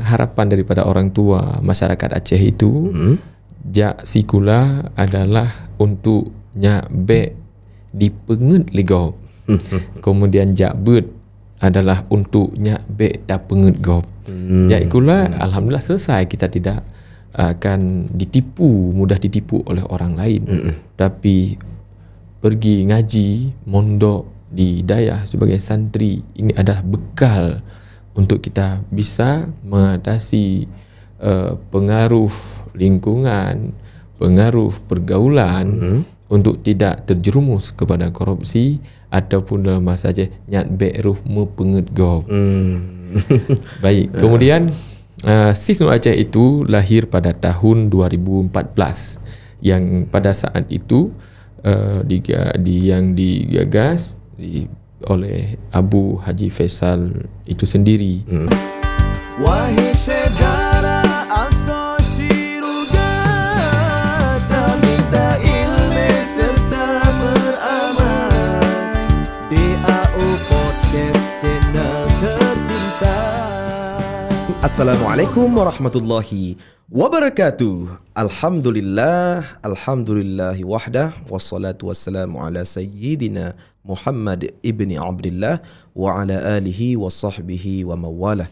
harapan daripada orang tua masyarakat Aceh itu hmm? ja sikula adalah untuk nyak be di pengut lego kemudian jak but adalah untuk nyak be da pengut go hmm. ja ikula hmm. alhamdulillah selesai kita tidak uh, akan ditipu mudah ditipu oleh orang lain hmm. tapi pergi ngaji mondok di daya sebagai santri ini adalah bekal untuk kita bisa mengatasi uh, pengaruh lingkungan, pengaruh pergaulan mm-hmm. untuk tidak terjerumus kepada korupsi ataupun dalam bahasa saja nyat beruh mepengut gob. Mm. Baik, ya. kemudian uh, eh, SIS Aceh itu lahir pada tahun 2014 yang pada saat itu uh, eh, di, di yang digagas di oleh Abu Haji Faisal itu sendiri. Hmm. Assalamualaikum warahmatullahi wabarakatuh. Alhamdulillah, alhamdulillah wahdah wassalatu wassalamu ala sayyidina Muhammad ibni Abdullah wa ala alihi wa sahbihi wa mawalah.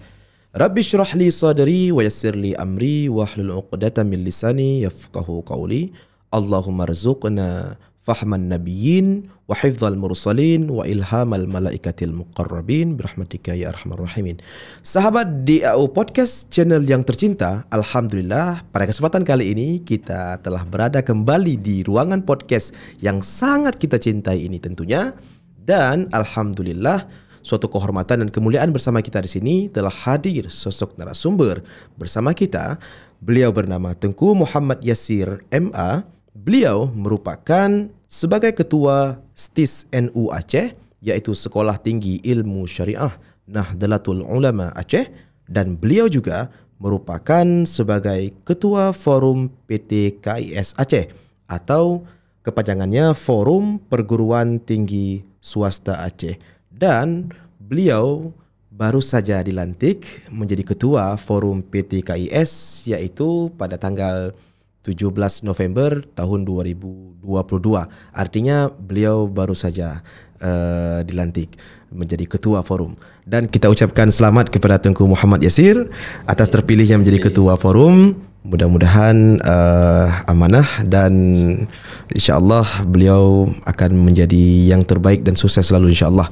Rabbi syrah li sadri wa yassir li amri wa hlul uqdatan min lisani yafqahu qawli. Allahumma rzuqna fahman nabiyyin wa hifdzal mursalin wa ilhamal malaikatil muqarrabin birahmatika ya arhamar rahimin. Sahabat DAO Podcast channel yang tercinta, alhamdulillah pada kesempatan kali ini kita telah berada kembali di ruangan podcast yang sangat kita cintai ini tentunya dan alhamdulillah suatu kehormatan dan kemuliaan bersama kita di sini telah hadir sosok narasumber bersama kita. Beliau bernama Tengku Muhammad Yasir MA Beliau merupakan sebagai ketua STIS NU Aceh iaitu Sekolah Tinggi Ilmu Syariah Nahdlatul Ulama Aceh dan beliau juga merupakan sebagai ketua forum PT KIS Aceh atau kepanjangannya Forum Perguruan Tinggi Swasta Aceh dan beliau baru saja dilantik menjadi ketua forum PT KIS iaitu pada tanggal 17 November tahun 2022. Artinya beliau baru saja uh, dilantik menjadi ketua forum dan kita ucapkan selamat kepada Tengku Muhammad Yasir atas ya, terpilihnya menjadi ketua forum. Mudah-mudahan uh, amanah dan insyaallah beliau akan menjadi yang terbaik dan sukses selalu insyaallah.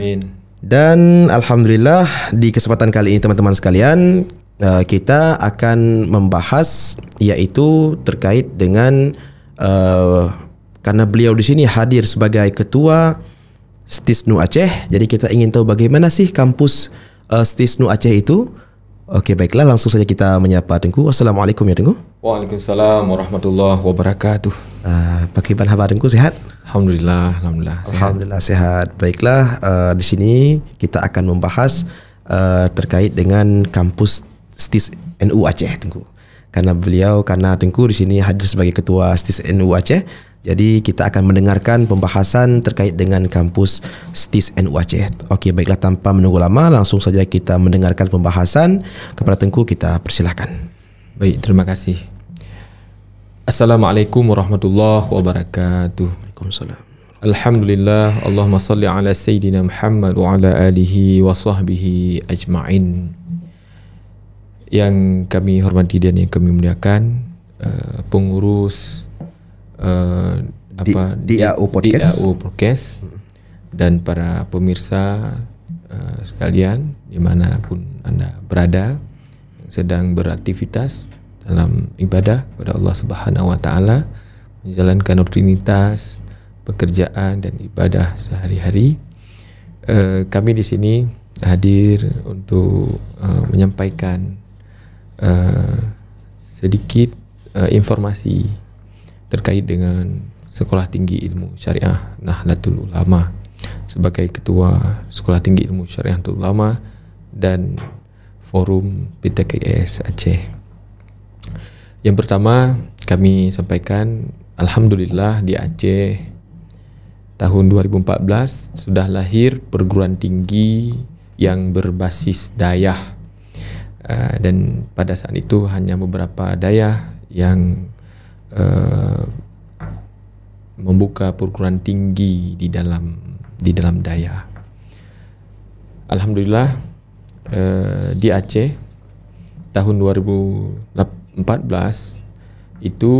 Amin. Dan alhamdulillah di kesempatan kali ini teman-teman sekalian Eh, kita akan membahas yaitu terkait dengan uh, karena beliau di sini hadir sebagai ketua Stisnu Aceh. Jadi kita ingin tahu bagaimana sih kampus uh, Stisnu Aceh itu. Oke baiklah langsung saja kita menyapa Tengku. Assalamualaikum ya Tengku. Waalaikumsalam warahmatullahi wabarakatuh. Uh, bagaimana kabar Tengku sehat? Alhamdulillah, alhamdulillah. Sehat. Alhamdulillah sehat. Baiklah uh, di sini kita akan membahas uh, terkait dengan kampus STIS NU Aceh Tengku. Karena beliau karena Tengku di sini hadir sebagai ketua STIS NU Aceh, jadi kita akan mendengarkan pembahasan terkait dengan kampus STIS NU Aceh. Oke, baiklah tanpa menunggu lama langsung saja kita mendengarkan pembahasan kepada Tengku kita persilahkan. Baik, terima kasih. Assalamualaikum warahmatullahi wabarakatuh. Waalaikumsalam. Alhamdulillah Allahumma salli ala Sayyidina Muhammad wa ala alihi wa sahbihi ajma'in yang kami hormati dan yang kami muliakan uh, pengurus uh, apa DAO podcast podcast dan para pemirsa uh, sekalian dimanapun anda berada sedang beraktivitas dalam ibadah kepada Allah Subhanahu Wa Taala menjalankan rutinitas pekerjaan dan ibadah sehari-hari uh, kami di sini hadir untuk uh, menyampaikan uh, sedikit uh, informasi terkait dengan Sekolah Tinggi Ilmu Syariah Nahdlatul Ulama sebagai ketua Sekolah Tinggi Ilmu Syariah Nahdlatul Ulama dan Forum PTKIS Aceh. Yang pertama kami sampaikan alhamdulillah di Aceh tahun 2014 sudah lahir perguruan tinggi yang berbasis dayah Eh, dan pada saat itu hanya beberapa daya yang uh, membuka perguruan tinggi di dalam di dalam daya. Alhamdulillah uh, di Aceh tahun 2014 itu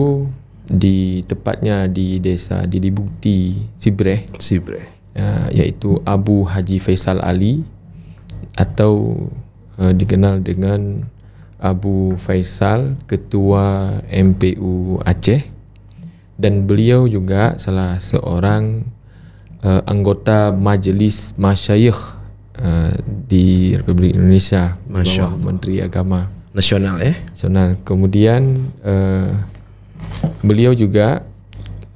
di tepatnya di desa Dilibukti Sibreh Sibreh uh, yaitu Abu Haji Faisal Ali atau Eh, dikenal dengan Abu Faisal, ketua MPU Aceh dan beliau juga salah seorang uh, anggota majelis masyayikh uh, di Republik Indonesia bawah Menteri Agama nasional eh nasional. Kemudian uh, beliau juga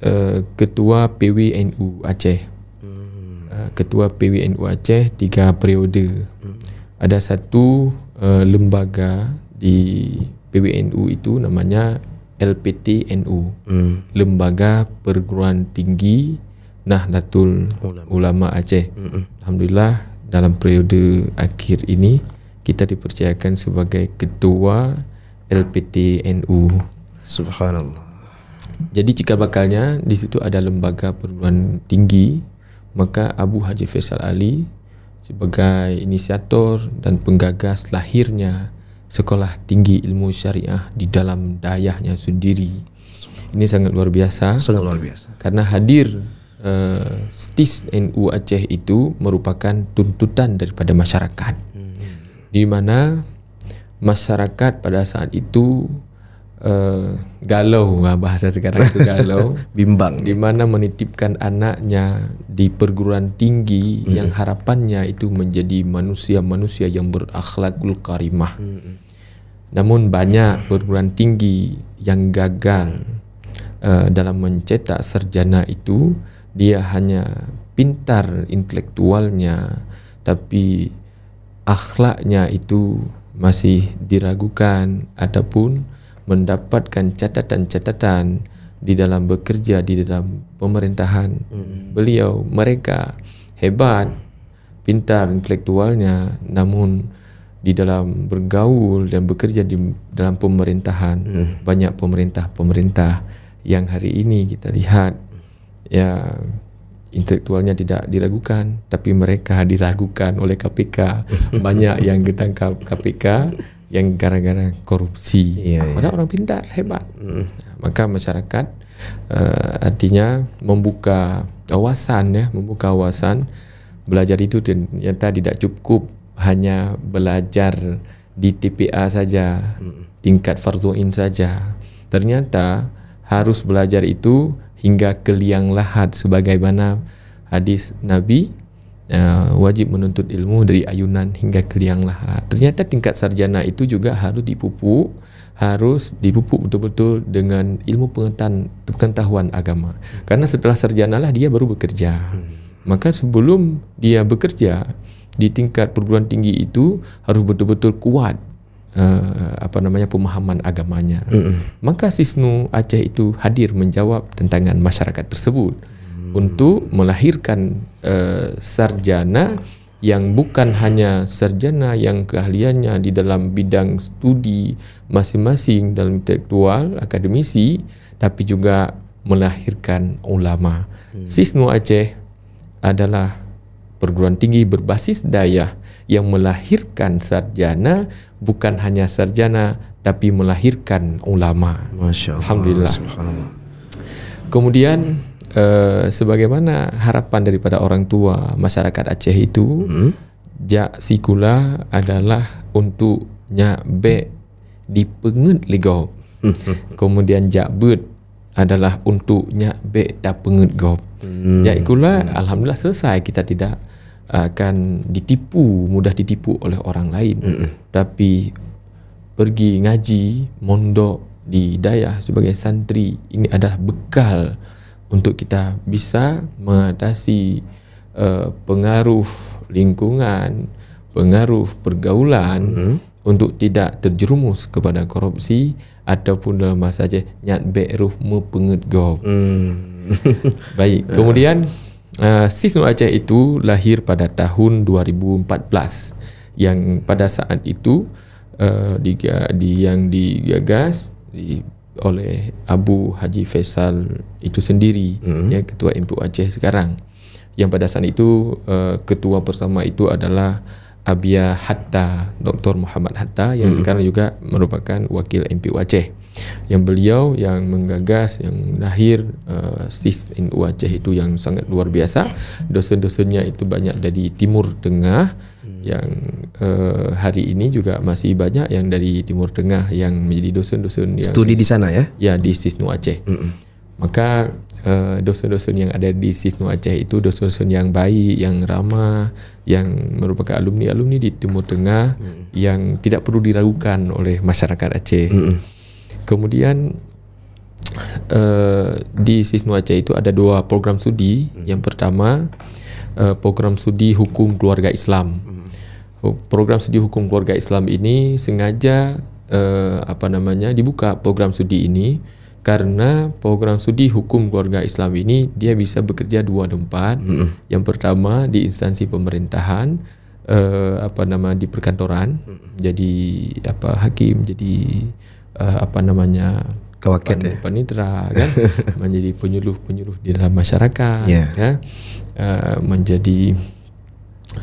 uh, ketua PWNU Aceh. Hmm. ketua PWNU Aceh tiga periode. Hmm ada satu uh, lembaga di PWNU itu namanya LPTNU hmm. Lembaga Perguruan Tinggi Nahdlatul Ulama. Ulama Aceh hmm. Alhamdulillah dalam periode akhir ini kita dipercayakan sebagai ketua LPTNU Subhanallah jadi jika bakalnya di situ ada lembaga perguruan tinggi maka Abu Haji Faisal Ali sebagai inisiator dan penggagas lahirnya Sekolah Tinggi Ilmu Syariah di dalam dayahnya sendiri. Ini sangat luar biasa. Sangat luar biasa. Karena hadir uh, STIS NU Aceh itu merupakan tuntutan daripada masyarakat. Hmm. Di mana masyarakat pada saat itu uh, galau lah bahasa sekarang itu galau bimbang di mana menitipkan anaknya di perguruan tinggi hmm. yang harapannya itu menjadi manusia-manusia yang berakhlakul karimah hmm. namun banyak perguruan tinggi yang gagal uh, dalam mencetak sarjana itu dia hanya pintar intelektualnya tapi akhlaknya itu masih diragukan ataupun mendapatkan catatan-catatan di dalam bekerja di dalam pemerintahan beliau mereka hebat pintar intelektualnya namun di dalam bergaul dan bekerja di dalam pemerintahan mm. banyak pemerintah-pemerintah yang hari ini kita lihat ya intelektualnya tidak diragukan tapi mereka diragukan oleh KPK banyak yang ditangkap KPK yang gara-gara korupsi. Iya, iya, Padahal orang pintar, hebat. maka masyarakat uh, artinya membuka wawasan ya, membuka wawasan belajar itu ternyata tidak cukup hanya belajar di TPA saja, tingkat fardhu'in saja. Ternyata harus belajar itu hingga ke liang lahat sebagaimana hadis Nabi uh, wajib menuntut ilmu dari ayunan hingga ke liang lahat. Ternyata tingkat sarjana itu juga harus dipupuk, harus dipupuk betul-betul dengan ilmu pengetahuan agama. Karena setelah sarjana lah dia baru bekerja. Hmm. Maka sebelum dia bekerja di tingkat perguruan tinggi itu harus betul-betul kuat uh, apa namanya pemahaman agamanya. Hmm. Maka Sisnu Aceh itu hadir menjawab tantangan masyarakat tersebut Hmm. untuk melahirkan uh, sarjana hmm. yang bukan hanya sarjana yang keahliannya di dalam bidang studi masing-masing dalam intelektual akademisi tapi juga melahirkan ulama. Hmm. Sisnu Aceh adalah perguruan tinggi berbasis daya yang melahirkan sarjana bukan hanya sarjana tapi melahirkan ulama. Masya Alhamdulillah. Kemudian eh, sebagaimana harapan daripada orang tua masyarakat Aceh itu hmm. ja sikula adalah untuk nyak be dipengut ligau kemudian ja adalah untuk nya be pengut gop hmm. ja ikula hmm. alhamdulillah selesai kita tidak akan ditipu mudah ditipu oleh orang lain hmm. tapi pergi ngaji mondok di daya sebagai santri ini adalah bekal untuk kita bisa mengatasi uh, pengaruh lingkungan, pengaruh pergaulan hmm. untuk tidak terjerumus kepada korupsi ataupun dalam bahasa saja nyat beruh mepengut gob. Mm. Baik, ya. kemudian uh, eh, Sisnu Aceh itu lahir pada tahun 2014 yang pada saat itu uh, eh, di, di yang digagas di oleh Abu Haji Faisal itu sendiri hmm. ya ketua MPU Aceh sekarang yang pada saat itu uh, ketua pertama itu adalah Abia Hatta Dr. Muhammad Hatta yang hmm. sekarang juga merupakan wakil MPU Aceh yang beliau yang menggagas yang lahir uh, SIS NU Aceh itu yang sangat luar biasa dosen-dosennya itu banyak dari timur tengah yang uh, hari ini juga masih banyak yang dari Timur Tengah yang menjadi dosen-dosen yang studi di sana ya? Ya di Sisnu Aceh. Mm Maka dosen eh, dosen-dosen yang ada di Sisnu Aceh itu dosen-dosen yang baik, yang ramah, yang merupakan alumni-alumni di Timur Tengah mm yang tidak perlu diragukan oleh masyarakat Aceh. Mm Kemudian uh, di Sisnu Aceh itu ada dua program studi. Mm. Yang pertama uh, program studi hukum keluarga Islam. Mm program studi hukum keluarga Islam ini sengaja uh, apa namanya dibuka program studi ini karena program studi hukum keluarga Islam ini dia bisa bekerja dua tempat. Mm -hmm. Yang pertama di instansi pemerintahan uh, apa nama di perkantoran mm -hmm. jadi apa hakim jadi uh, apa namanya kawaket ya panitra kan menjadi penyuluh penyuluh di dalam masyarakat yeah. ya uh, menjadi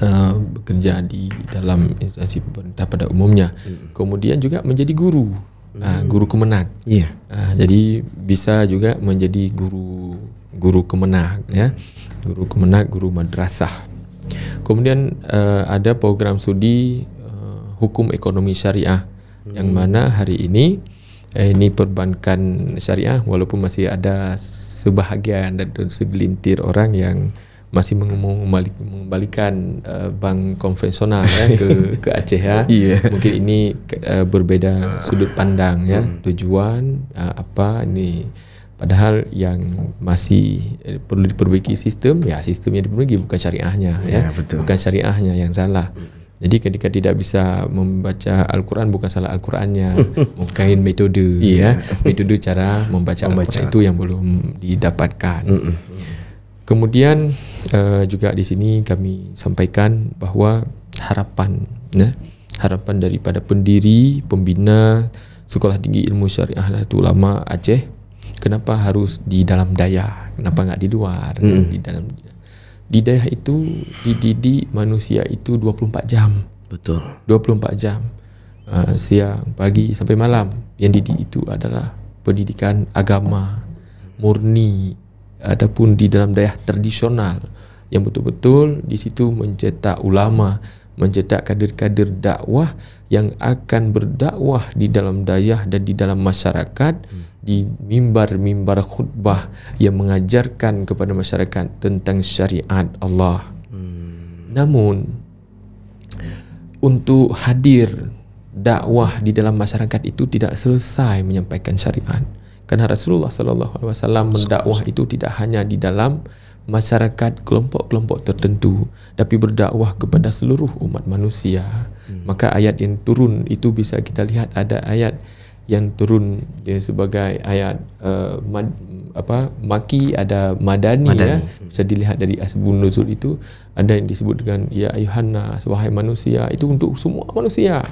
uh, bekerja di dalam instansi pemerintah pada umumnya. Hmm. Kemudian juga menjadi guru, uh, guru kemenak, Yeah. Iya. Uh, jadi bisa juga menjadi guru guru kemenag ya, hmm. guru kemenak, guru madrasah. Kemudian uh, ada program studi uh, hukum ekonomi syariah hmm. yang mana hari ini ini perbankan syariah walaupun masih ada sebahagian dan segelintir orang yang masih mengembalik, mengembalikan uh, bank konvensional ya ke ke Aceh ya. Yeah. Mungkin ini uh, berbeda sudut pandang ya, hmm. tujuan uh, apa ini. Padahal yang masih perlu diperbaiki sistem ya sistemnya diperbaiki bukan syariahnya ya, iya, betul. bukan syariahnya yang salah. Jadi ketika tidak bisa membaca Al-Quran bukan salah Al-Qurannya, mungkin metode yeah. ya, metode cara membaca, membaca. Al-Quran itu yang belum didapatkan. Mm -mm. Kemudian Eh, juga di sini kami sampaikan bahawa harapan ya, harapan daripada pendiri pembina Sekolah Tinggi Ilmu Syariah Nahdlatul Ulama Aceh kenapa harus di dalam daya kenapa enggak di luar hmm. di dalam di daya itu dididik manusia itu 24 jam betul 24 jam uh, siang pagi sampai malam yang didik itu adalah pendidikan agama murni ataupun di dalam daya tradisional yang betul-betul di situ mencetak ulama, mencetak kader-kader dakwah yang akan berdakwah di dalam dayah dan di dalam masyarakat hmm. di mimbar-mimbar khutbah yang mengajarkan kepada masyarakat tentang syariat Allah. Hmm. Namun untuk hadir dakwah di dalam masyarakat itu tidak selesai menyampaikan syariat. Karena Rasulullah sallallahu alaihi wasallam mendakwah itu tidak hanya di dalam masyarakat kelompok-kelompok tertentu tapi berdakwah kepada seluruh umat manusia hmm. maka ayat yang turun itu bisa kita lihat ada ayat yang turun ya, sebagai ayat uh, mad, apa maki ada madani, ya. madani. ya bisa dilihat dari asbun nuzul itu ada yang disebut dengan ya ayuhan wahai manusia itu untuk semua manusia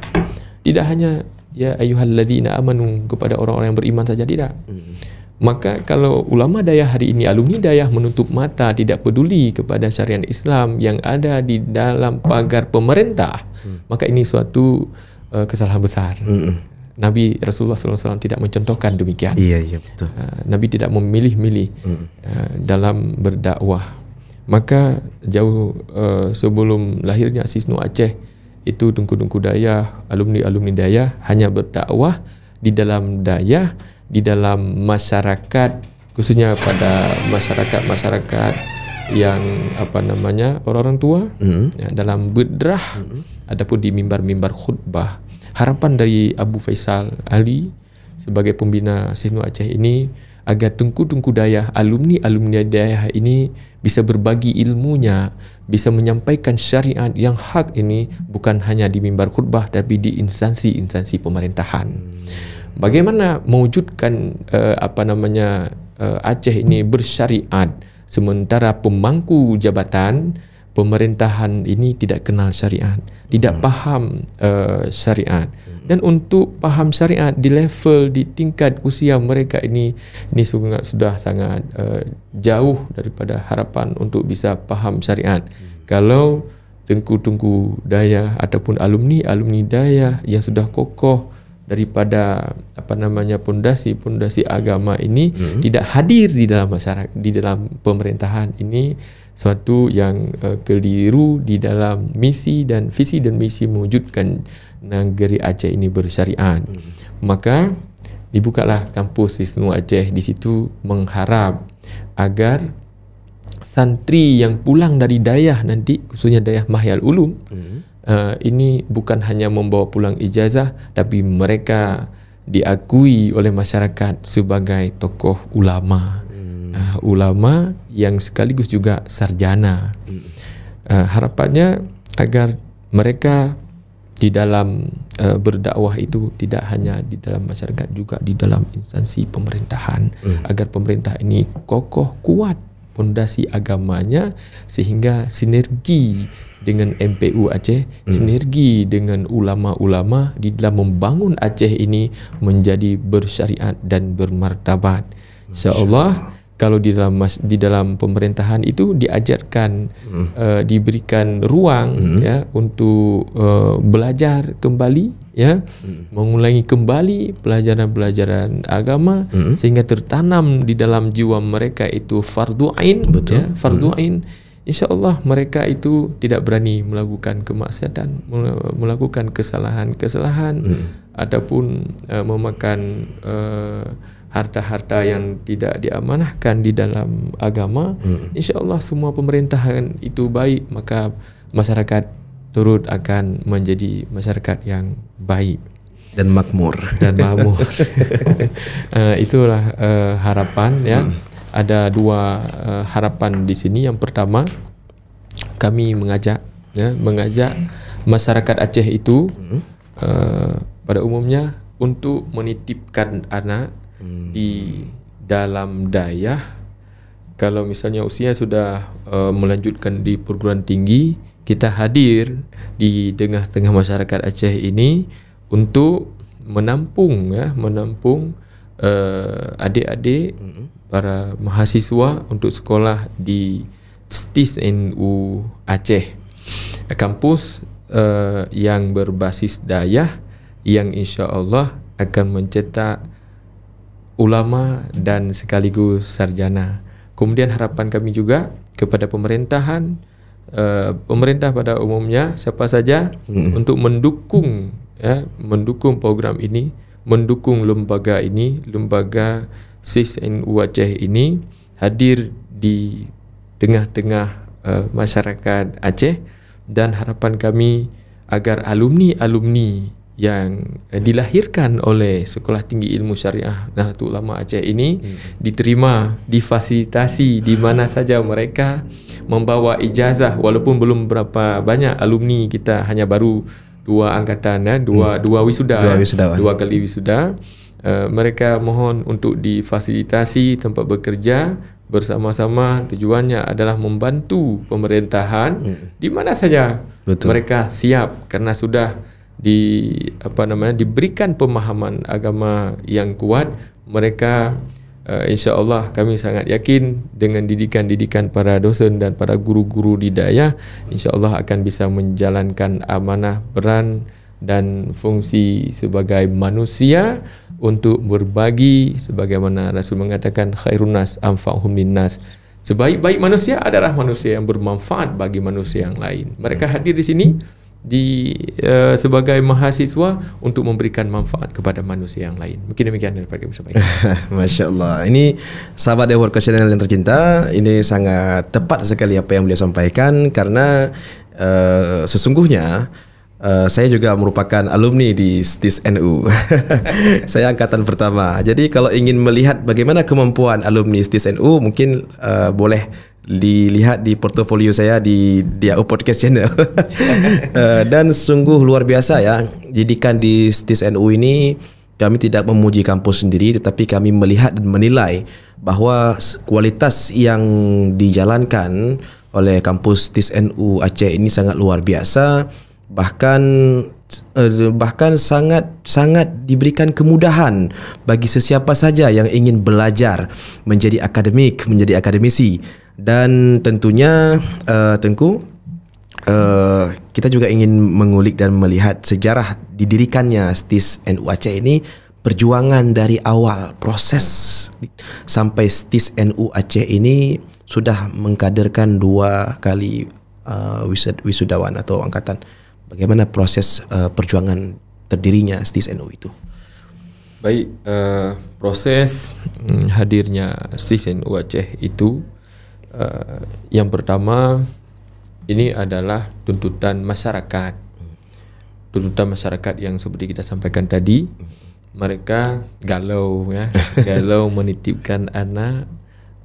tidak hanya ya ayuhan ladina amanu kepada orang-orang yang beriman saja tidak hmm. Maka kalau ulama dayah hari ini, alumni dayah menutup mata, tidak peduli kepada syariat Islam yang ada di dalam pagar pemerintah, hmm. maka ini suatu uh, kesalahan besar. Hmm. Nabi Rasulullah SAW tidak mencontohkan demikian. Iya, iya betul. Uh, Nabi tidak memilih-milih uh, dalam berdakwah. Maka jauh uh, sebelum lahirnya Sisnu Aceh itu tungku-tungku dayah, alumni-alumni dayah hanya berdakwah di dalam dayah di dalam masyarakat khususnya pada masyarakat-masyarakat yang apa namanya orang-orang tua mm. ya, dalam bedrah mm. adapun di mimbar-mimbar khutbah harapan dari Abu Faisal Ali sebagai pembina Sihnu Aceh ini agar tungku-tungku daya alumni-alumni daya ini bisa berbagi ilmunya, bisa menyampaikan syariat yang hak ini bukan hanya di mimbar khutbah tapi di instansi-instansi pemerintahan. Hmm. Bagaimana mewujudkan uh, apa namanya uh, Aceh ini bersyariat sementara pemangku jabatan pemerintahan ini tidak kenal syariat, tidak hmm. paham uh, syariat. Dan untuk paham syariat di level di tingkat usia mereka ini ini sudah, sudah sangat uh, jauh daripada harapan untuk bisa paham syariat. Hmm. Kalau tengku-tengku daya ataupun alumni alumni daya yang sudah kokoh daripada apa namanya pondasi pondasi agama ini hmm. tidak hadir di dalam masyarakat di dalam pemerintahan ini suatu yang uh, keliru di dalam misi dan visi dan misi mewujudkan negeri Aceh ini bersyariat hmm. maka dibukalah kampus Wisnu Aceh di situ mengharap agar santri yang pulang dari dayah nanti khususnya dayah Mahyal Ulum hmm Eh, ini bukan hanya membawa pulang ijazah tapi mereka diakui oleh masyarakat sebagai tokoh ulama hmm. uh, ulama yang sekaligus juga sarjana uh, harapannya agar mereka di dalam uh, berdakwah itu tidak hanya di dalam masyarakat juga di dalam instansi pemerintahan hmm. agar pemerintah ini kokoh kuat fondasi agamanya sehingga sinergi dengan MPU Aceh, hmm. sinergi dengan ulama-ulama di dalam membangun Aceh ini menjadi bersyariat dan bermartabat. Insyaallah kalau di dalam di dalam pemerintahan itu diajarkan hmm. uh, diberikan ruang hmm. ya untuk uh, belajar kembali ya hmm. mengulangi kembali pelajaran-pelajaran agama hmm. sehingga tertanam di dalam jiwa mereka itu fardu ain Betul. ya fardu hmm. ain hmm insya Allah mereka itu tidak berani melakukan kemaksiatan, melakukan kesalahan-kesalahan, hmm. ataupun uh, memakan eh, harta-harta yang tidak diamanahkan di dalam agama. Hmm. Insya Allah semua pemerintahan itu baik, maka masyarakat turut akan menjadi masyarakat yang baik dan makmur dan makmur. uh, itulah uh, harapan ya. Hmm ada dua uh, harapan di sini. Yang pertama, kami mengajak ya, mengajak masyarakat Aceh itu uh, pada umumnya untuk menitipkan anak hmm. di dalam daya. kalau misalnya usia sudah uh, melanjutkan di perguruan tinggi kita hadir di tengah-tengah masyarakat Aceh ini untuk menampung ya menampung uh, adik-adik mm-hmm. para mahasiswa untuk sekolah di STIS NU Aceh kampus uh, yang berbasis daya yang insya Allah akan mencetak ulama dan sekaligus sarjana kemudian harapan kami juga kepada pemerintahan uh, pemerintah pada umumnya siapa saja hmm untuk mendukung ya mendukung program ini mendukung lembaga ini, lembaga SIS and Wajah ini hadir di tengah-tengah uh, masyarakat Aceh dan harapan kami agar alumni-alumni yang uh, dilahirkan oleh Sekolah Tinggi Ilmu Syariah Nahdlatul Ulama Aceh ini hmm. diterima, difasilitasi di mana saja mereka membawa ijazah walaupun belum berapa banyak alumni kita hanya baru dua angkatan eh, dua hmm. dua wisuda, dua, eh, dua kali wisuda. Uh, mereka mohon untuk difasilitasi tempat bekerja bersama-sama tujuannya adalah membantu pemerintahan hmm. di mana saja Betul. mereka siap karena sudah di apa namanya diberikan pemahaman agama yang kuat mereka uh, insyaallah kami sangat yakin dengan didikan-didikan para dosen dan para guru-guru di daerah insyaallah akan bisa menjalankan amanah peran dan fungsi sebagai manusia untuk berbagi sebagaimana Rasul mengatakan khairun nas anfa'uhum linnas sebaik-baik manusia adalah manusia yang bermanfaat bagi manusia yang lain mereka hadir di sini di uh, sebagai mahasiswa untuk memberikan manfaat kepada manusia yang lain. Mungkin demikian daripada kami sampai. Masya-Allah. Ini sahabat Dewar Channel yang tercinta, ini sangat tepat sekali apa yang beliau sampaikan karena uh, eh, sesungguhnya Uh, saya juga merupakan alumni di STIS NU. saya angkatan pertama. Jadi kalau ingin melihat bagaimana kemampuan alumni STIS NU, mungkin uh, boleh dilihat di portofolio saya di di Podcast Channel. Eh, dan sungguh luar biasa ya. Didikan di STIS NU ini kami tidak memuji kampus sendiri tetapi kami melihat dan menilai bahawa kualitas yang dijalankan oleh kampus TIS NU Aceh ini sangat luar biasa bahkan eh, bahkan sangat sangat diberikan kemudahan bagi sesiapa saja yang ingin belajar menjadi akademik menjadi akademisi dan tentunya uh, Tengku uh, kita juga ingin mengulik dan melihat sejarah didirikannya STIS NU Aceh ini perjuangan dari awal proses sampai STIS NU Aceh ini sudah mengkaderkan dua kali uh, wisudawan atau angkatan bagaimana proses uh, perjuangan terdirinya STIS NU itu baik uh, proses hmm, hadirnya STIS NU Aceh itu Eh, yang pertama ini adalah tuntutan masyarakat. Tuntutan masyarakat yang seperti kita sampaikan tadi, mereka galau ya, galau menitipkan anak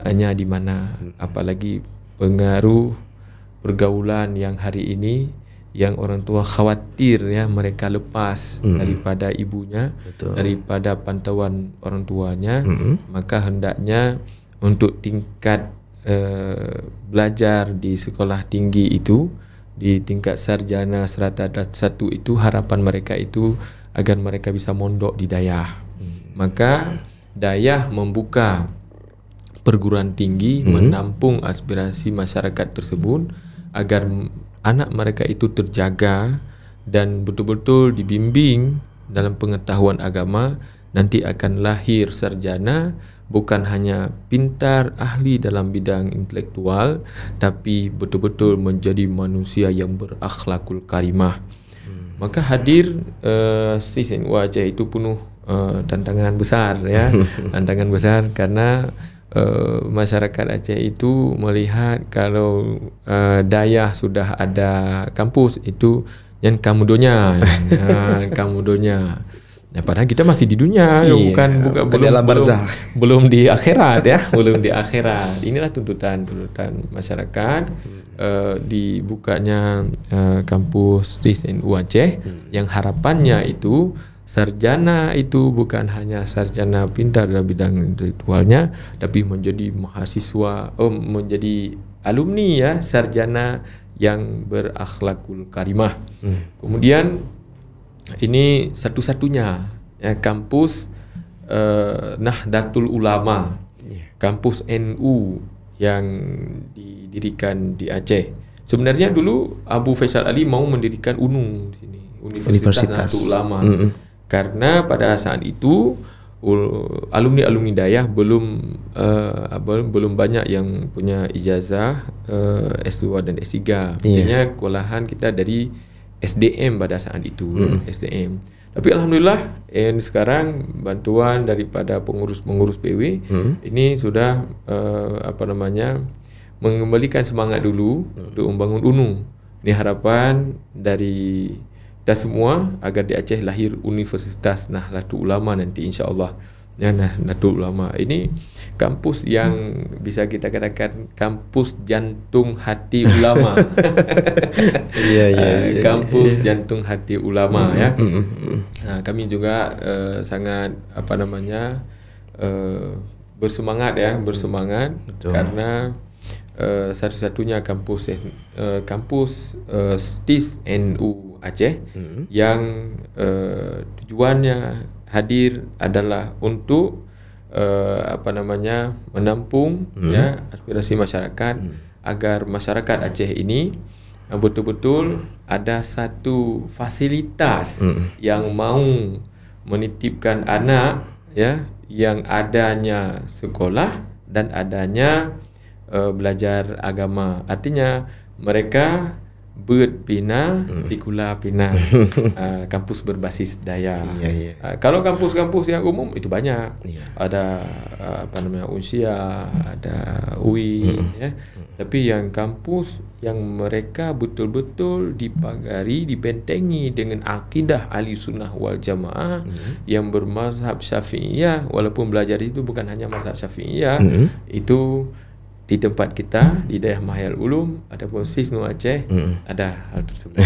hanya di mana, apalagi pengaruh pergaulan yang hari ini yang orang tua khawatir ya mereka lepas mm. daripada ibunya, Betul. daripada pantauan orang tuanya, mm. maka hendaknya untuk tingkat Eh, belajar di sekolah tinggi itu di tingkat sarjana serata satu itu harapan mereka itu agar mereka bisa mondok di Dayah. Hmm. Maka Dayah membuka perguruan tinggi hmm. menampung aspirasi masyarakat tersebut agar anak mereka itu terjaga dan betul-betul dibimbing dalam pengetahuan agama nanti akan lahir sarjana bukan hanya pintar ahli dalam bidang intelektual tapi betul-betul menjadi manusia yang berakhlakul karimah hmm. maka hadir uh, eh, sisin wajah itu penuh uh, tantangan besar ya tantangan besar karena Uh, masyarakat Aceh itu melihat kalau uh, dayah sudah ada kampus itu yang kamudonya, ya, kamudonya. Ya, padahal kita masih di dunia, iya, ya bukan belum, dalam belum belum di akhirat ya, belum di akhirat. Inilah tuntutan tuntutan masyarakat hmm. uh, dibukanya uh, kampus di NU Aceh hmm. yang harapannya hmm. itu sarjana itu bukan hanya sarjana pintar dalam bidang intelektualnya tapi menjadi mahasiswa oh, menjadi alumni ya sarjana yang berakhlakul karimah hmm. kemudian ini satu-satunya ya, kampus uh, Nahdlatul Ulama, iya. kampus NU yang didirikan di Aceh. Sebenarnya dulu Abu Faisal Ali mau mendirikan UNU di sini, Universitas, Nahdlatul Ulama. Mm -hmm. Karena pada saat itu alumni alumni dayah belum uh, belum banyak yang punya ijazah uh, eh, S2 dan S3. Yeah. Artinya kewalahan kita dari SDM pada saat itu hmm. SDM. Tapi alhamdulillah and eh, sekarang bantuan daripada pengurus-pengurus PW hmm. ini sudah uh, apa namanya mengembalikan semangat dulu hmm. untuk membangun UNU. Ini harapan dari kita semua agar di Aceh lahir Universitas nahlatul Ulama nanti insya-Allah. ya nah Nahdlatul Ulama ini kampus yang bisa kita katakan kampus jantung hati ulama. Iya, iya, ah, iya iya. Kampus jantung hati ulama ya. Nah, kami juga uh, sangat apa namanya uh, bersemangat ya bersemangat Betul. karena uh, satu-satunya kampus uh, kampus uh, STIS NU Aceh hmm. yang uh, tujuannya hadir adalah untuk uh, apa namanya menampung hmm. ya aspirasi masyarakat hmm. agar masyarakat Aceh ini eh, betul-betul hmm. ada satu fasilitas hmm. yang mau menitipkan anak ya yang adanya sekolah dan adanya uh, belajar agama artinya mereka Bird Pina, hmm. gula Pina, uh, kampus berbasis daya. Yeah, yeah. Uh, kalau kampus-kampus yang umum itu banyak, yeah. ada uh, apa namanya Unsia, ada UI, hmm. ya. Hmm. Tapi yang kampus yang mereka betul-betul dipagari, dibentengi dengan akidah ahli sunnah wal jamaah hmm. yang bermazhab syafi'iyah, walaupun belajar itu bukan hanya mazhab syafi'iyah, hmm. itu di tempat kita di daerah Mahayal Ulum ada SIS Nur Aceh hmm. ada hal tersebut.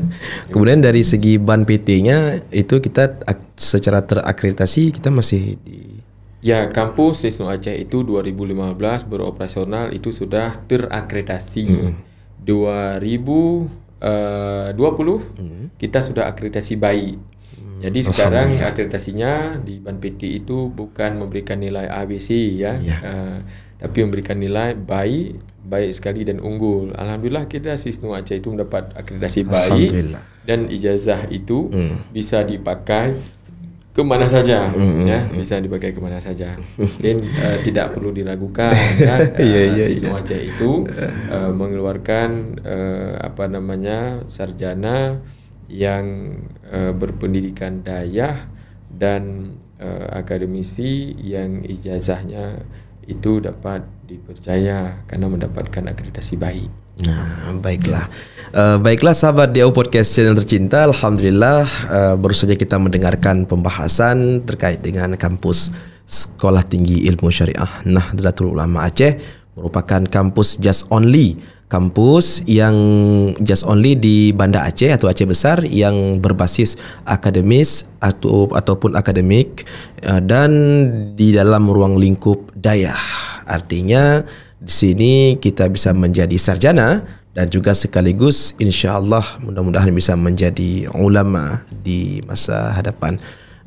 Kemudian dari segi ban PT-nya itu kita secara terakreditasi kita masih di Ya, kampus SIS Aceh itu 2015 beroperasional itu sudah terakreditasi. Mm. 2020 mm. kita sudah akreditasi baik. Jadi sekarang akreditasinya di Ban PT itu bukan memberikan nilai ABC ya. Yeah. Iya. Uh, tapi memberikan nilai baik baik sekali dan unggul. Alhamdulillah kita Sisnu Aceh itu mendapat akreditasi baik dan ijazah itu hmm. bisa dipakai ke mana saja hmm. hmm ya, hmm. bisa dipakai ke mana saja. Dan uh, eh, tidak perlu diragukan ya uh, iya, iya, eh, yeah, Sisnu yeah. Aceh itu uh, mengeluarkan uh, apa namanya sarjana yang uh, berpendidikan dayah dan uh, akademisi yang ijazahnya itu dapat dipercaya karena mendapatkan akreditasi baik. Nah, baiklah. Uh, baiklah sahabat Dio Podcast Channel tercinta, alhamdulillah uh, baru saja kita mendengarkan pembahasan terkait dengan kampus Sekolah Tinggi Ilmu Syariah Nahdlatul Ulama Aceh merupakan kampus just only kampus yang just only di Banda Aceh atau Aceh Besar yang berbasis akademis atau ataupun akademik eh, dan di dalam ruang lingkup daya Artinya di sini kita bisa menjadi sarjana dan juga sekaligus insyaallah mudah-mudahan bisa menjadi ulama di masa hadapan.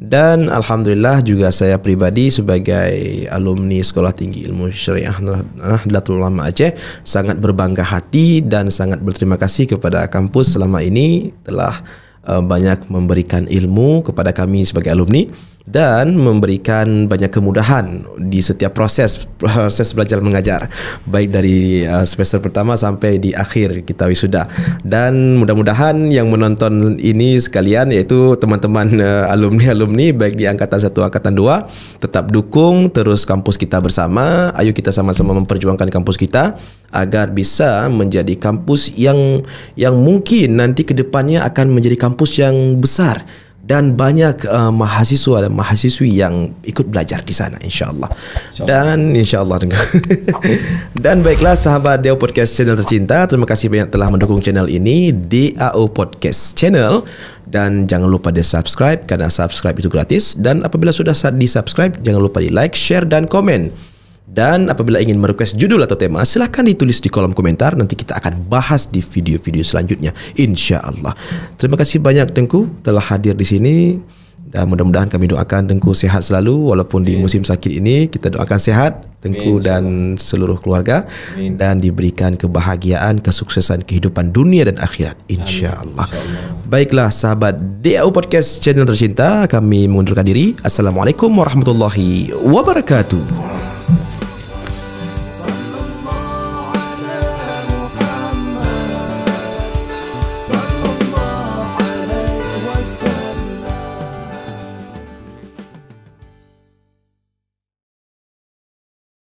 Dan Alhamdulillah juga saya pribadi sebagai alumni Sekolah Tinggi Ilmu Syariah Nahdlatul Ulama Aceh sangat berbangga hati dan sangat berterima kasih kepada kampus selama ini telah eh, banyak memberikan ilmu kepada kami sebagai alumni dan memberikan banyak kemudahan di setiap proses proses belajar mengajar baik dari eh, semester pertama sampai di akhir kita wisuda dan mudah-mudahan yang menonton ini sekalian yaitu teman-teman eh, alumni alumni baik di angkatan satu angkatan dua tetap dukung terus kampus kita bersama ayo kita sama-sama memperjuangkan kampus kita agar bisa menjadi kampus yang yang mungkin nanti kedepannya akan menjadi kampus yang besar dan banyak uh, mahasiswa dan mahasiswi yang ikut belajar di sana insyaallah. insyaAllah. Dan insyaallah dengar. dan baiklah sahabat DAO Podcast Channel tercinta, terima kasih banyak telah mendukung channel ini DAO Podcast Channel dan jangan lupa di subscribe karena subscribe itu gratis dan apabila sudah di subscribe jangan lupa di like, share dan komen. Dan apabila ingin merequest judul atau tema, silahkan ditulis di kolom komentar. Nanti kita akan bahas di video-video selanjutnya, insya Allah. Terima kasih banyak Tengku telah hadir di sini. Dan mudah-mudahan kami doakan Tengku sehat selalu walaupun di musim sakit ini kita doakan sehat Tengku Amin. dan seluruh keluarga Amin. dan diberikan kebahagiaan, kesuksesan kehidupan dunia dan akhirat Insya Allah. Baiklah sahabat DAU Podcast channel tercinta, kami mengundurkan diri. Assalamualaikum warahmatullahi wabarakatuh.